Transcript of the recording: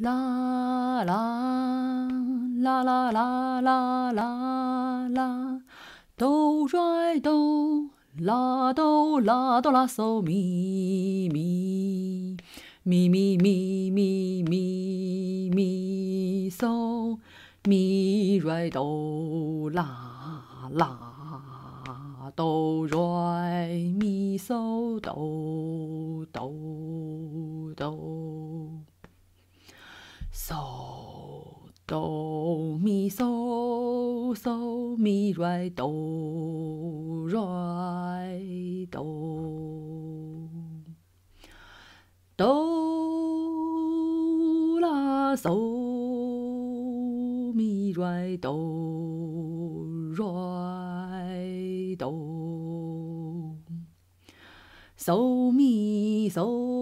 啦啦啦啦啦啦啦啦，哆来哆，啦哆啦哆啦嗦咪咪咪咪咪咪咪咪嗦咪来哆啦啦哆来咪嗦哆哆哆。嗦哆咪嗦嗦咪来哆来哆，哆啦嗦咪来哆来哆，嗦咪嗦。